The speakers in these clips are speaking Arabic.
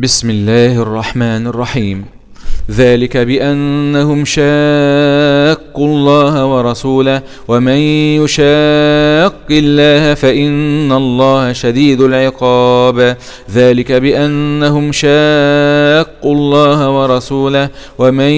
بسم الله الرحمن الرحيم ذلك بأنهم شاقوا الله ورسوله ومن يشاق الله فإن الله شديد العقاب ذلك بأنهم شاقوا شاقوا الله ورسوله ومن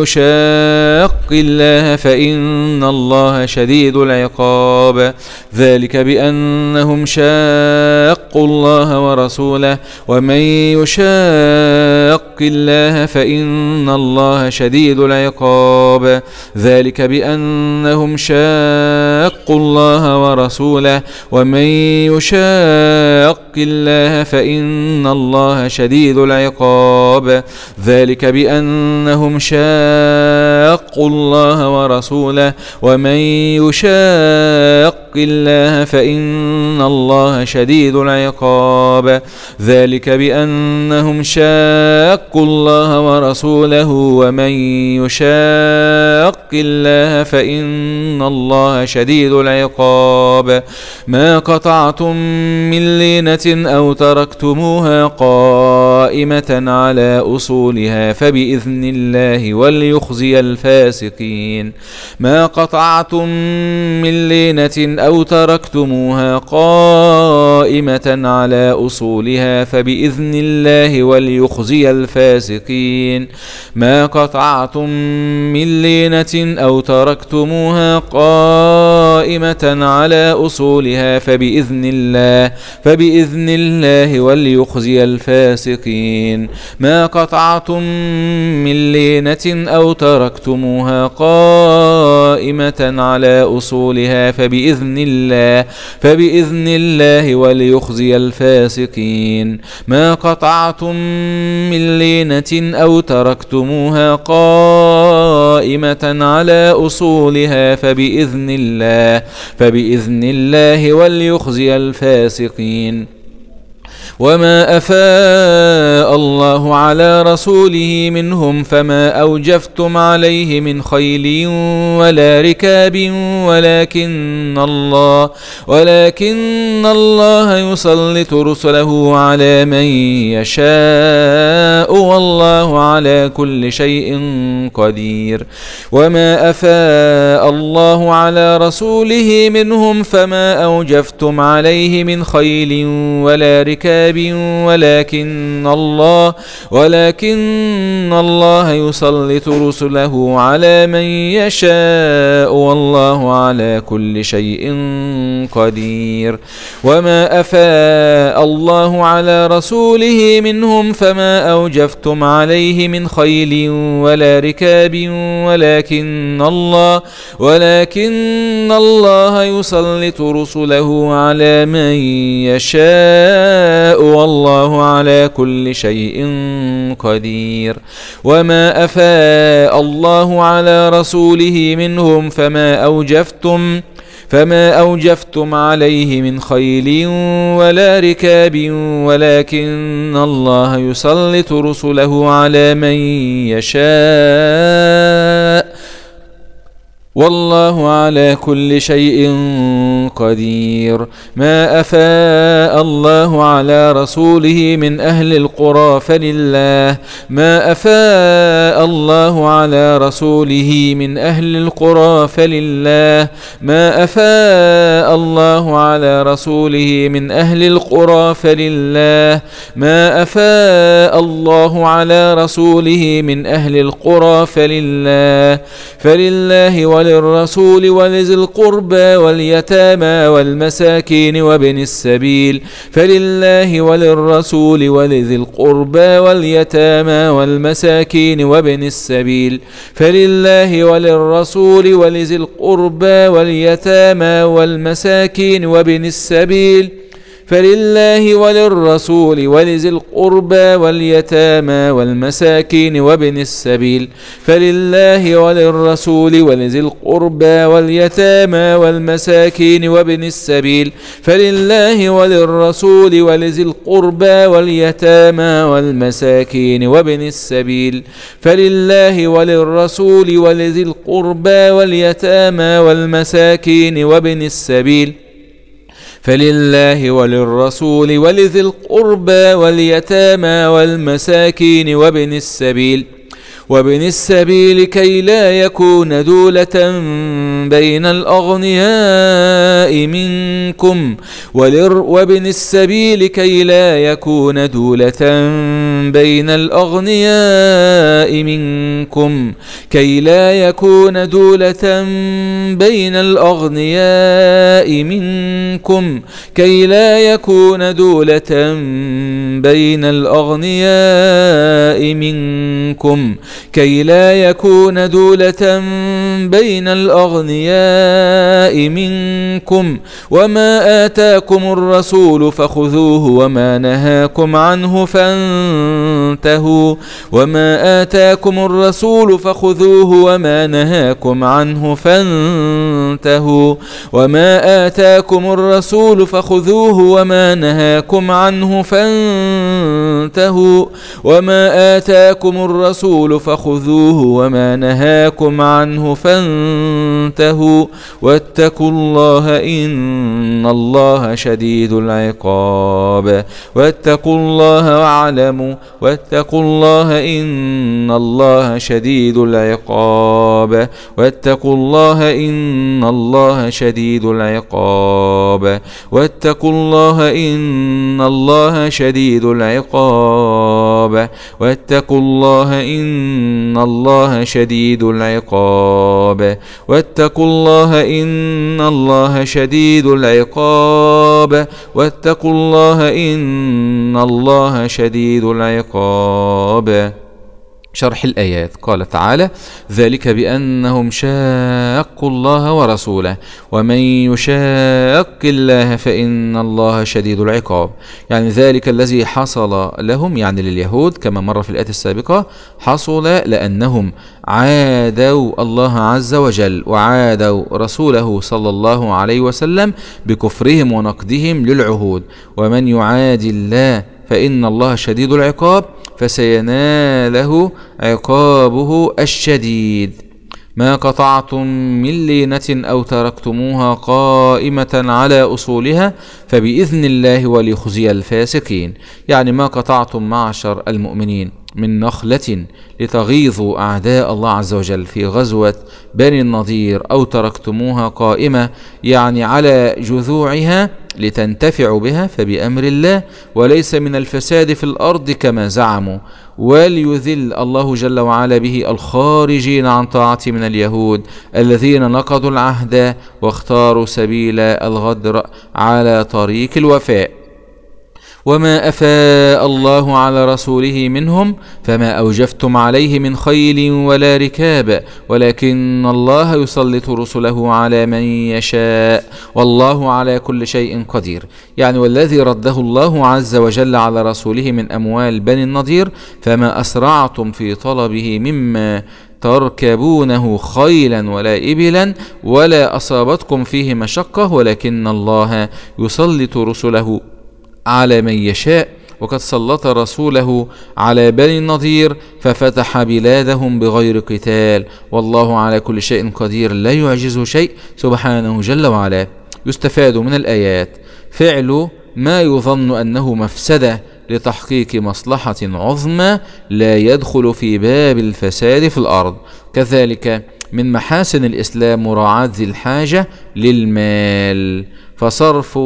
يشاق الله فإن الله شديد العقاب ذلك بأنهم شاقوا الله ورسوله ومن يشاق الله فإن الله شديد العقاب ذلك بأنهم شاقوا الله ورسوله ومن يشاق الله فإن الله شديد العقاب ذلك بأنهم شاقوا الله ورسوله ومن يشاق الله فإن الله شديد العقاب ذلك بأنهم شاقوا الله ورسوله ومن يشاق واتق الله فإن الله شديد العقاب ما قطعتم من لينة أو تركتموها قائمة على أصولها فبإذن الله وليخزي الفاسقين ما قطعتم من لينة أو تركتموها قائمة على أصولها فبإذن الله وليخزي الفاسقين ما قطعتم من لينة أو تركتموها قائمة على أصولها فبإذن الله فبإذن الله وليخزي الفاسقين ما قطعتم من لينة أو تركتموها قائمة على أصولها فبإذن الله فبإذن الله وليخزي الفاسقين ما قطعتم من لينة أو تركتموها قائمة على أصولها فبإذن الله فبإذن الله وليخزي الفاسقين وما افاء الله على رسوله منهم فما اوجفتم عليه من خيل ولا ركاب ولكن الله ولكن الله يسلط رسله على من يشاء والله على كل شيء قدير وما افاء الله على رسوله منهم فما اوجفتم عليه من خيل ولا ركاب عذاب ولكن الله ولكن الله يسلط رسله على من يشاء والله على كل شيء قدير وما أفاء الله على رسوله منهم فما أوجفتم عليه من خيل ولا ركاب ولكن الله ولكن الله يسلط رسله على من يشاء والله على كل شيء قدير وما أفاء الله على رسوله منهم فما أوجفتم فما أوجفتم عليه من خيل ولا ركاب ولكن الله يسلط رسله على من يشاء والله على كل شيء قدير ما افاء الله على رسوله من اهل القرى فلله ما افاء الله على رسوله من اهل القرى فلله ما افاء الله على رسوله من اهل القرى فلله ما افاء الله على رسوله من اهل القرى فلله فلله وللرسول ولذي القربى واليتامى والمساكين وابن السبيل فلله وللرسول ولذي القربى واليتامى والمساكين وابن السبيل فلله وللرسول ولذي القربى واليتامى والمساكين وابن السبيل فلله وللرسول ولذي القربى واليتامى والمساكين وابن السبيل فلله وللرسول ولذي القربى واليتامى والمساكين وابن السبيل فلله وللرسول ولذي القربى واليتامى والمساكين وابن السبيل فلله وللرسول ولذي القربى واليتامى والمساكين وابن السبيل فلله وللرسول ولذي القربى واليتامى والمساكين وابن السبيل وابن السبيل كي لا يكون دولة بين الأغنياء منكم وابن السبيل كي لا يكون دولة بين الأغنياء منكم كي لا يكون دولة بين الأغنياء منكم كي لا يكون دولة بين الأغنياء منكم كي لا يكون دولة بين الأغنياء منكم وما آتاكم الرسول فخذوه وما نهاكم عنه فانتهوا وما آتاكم الرسول فخذوه وما نهاكم عنه فانتهوا وما آتاكم الرسول فخذوه وما نهاكم عنه فانتهوا فانتهوا وما آتاكم الرسول فخذوه وما نهاكم عنه فانتهوا واتقوا الله إن الله شديد العقاب واتقوا الله واعلموا واتقوا الله إن الله شديد العقاب واتقوا الله إن الله شديد العقاب واتقوا الله إن الله شديد العقاب العقاب واتقوا الله إن الله شديد العقاب واتقوا الله إن الله شديد العقاب واتقوا الله إن الله شديد العقاب شرح الآيات قال تعالى ذلك بأنهم شاقوا الله ورسوله ومن يشاق الله فإن الله شديد العقاب يعني ذلك الذي حصل لهم يعني لليهود كما مر في الآيات السابقة حصل لأنهم عادوا الله عز وجل وعادوا رسوله صلى الله عليه وسلم بكفرهم ونقدهم للعهود ومن يعادي الله فإن الله شديد العقاب فسيناله عقابه الشديد ما قطعتم من لينة أو تركتموها قائمة على أصولها فبإذن الله وليخزي الفاسقين يعني ما قطعتم معشر المؤمنين من نخلة لتغيظوا أعداء الله عز وجل في غزوة بني النضير أو تركتموها قائمة يعني على جذوعها لتنتفعوا بها فبأمر الله وليس من الفساد في الأرض كما زعموا وليذل الله جل وعلا به الخارجين عن طاعته من اليهود الذين نقضوا العهد واختاروا سبيل الغدر على طريق الوفاء وما أفاء الله على رسوله منهم فما أوجفتم عليه من خيل ولا ركاب ولكن الله يسلط رسله على من يشاء والله على كل شيء قدير يعني والذي رده الله عز وجل على رسوله من أموال بني النضير فما أسرعتم في طلبه مما تركبونه خيلا ولا إبلا ولا أصابتكم فيه مشقة ولكن الله يسلط رسله على من يشاء وقد سلط رسوله على بني النضير ففتح بلادهم بغير قتال والله على كل شيء قدير لا يعجزه شيء سبحانه جل وعلا يستفاد من الآيات فعل ما يظن أنه مفسدة لتحقيق مصلحة عظمى لا يدخل في باب الفساد في الأرض كذلك من محاسن الإسلام مراعاة ذي الحاجة للمال فصرف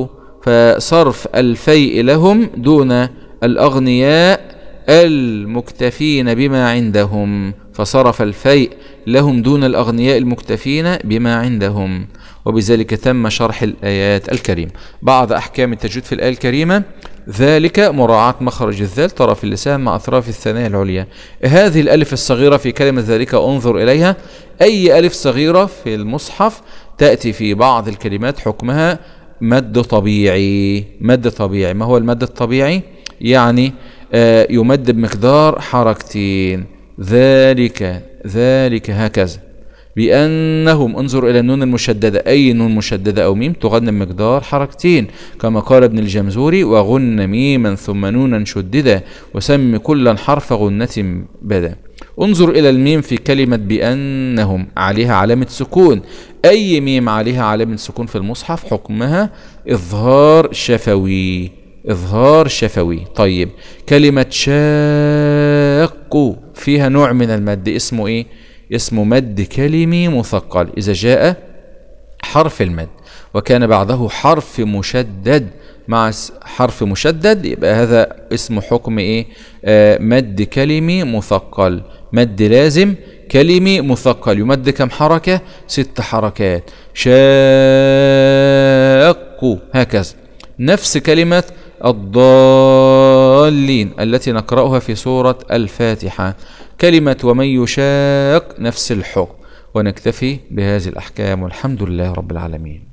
فصرف الفيء لهم دون الأغنياء المكتفين بما عندهم فصرف الفيء لهم دون الأغنياء المكتفين بما عندهم وبذلك تم شرح الآيات الكريم بعض أحكام التجويد في الآية الكريمة ذلك مراعاة مخرج الذال طرف اللسان مع أطراف الثنايا العليا هذه الألف الصغيرة في كلمة ذلك انظر إليها أي ألف صغيرة في المصحف تأتي في بعض الكلمات حكمها مد طبيعي مد طبيعي ما هو المد الطبيعي يعني آه، يمد بمقدار حركتين ذلك ذلك هكذا بأنهم انظر إلى النون المشددة أي نون مشددة أو ميم تغنم مقدار حركتين كما قال ابن الجمزوري وغن ميما ثم نونا شددا وسم كلا حرف غنة بدا انظر إلى الميم في كلمة بأنهم عليها علامة سكون أي ميم عليها علامة سكون في المصحف حكمها إظهار شفوي إظهار شفوي طيب كلمة شاق فيها نوع من المد اسمه إيه اسمه مد كلمي مثقل إذا جاء حرف المد وكان بعده حرف مشدد مع حرف مشدد يبقى هذا اسم حكم إيه آه مد كلمي مثقل مد لازم كلمي مثقل يمد كم حركة ست حركات شاق هكذا نفس كلمة الضالين التي نقرأها في سورة الفاتحة كلمة ومن يشاق نفس الحكم ونكتفي بهذه الأحكام والحمد لله رب العالمين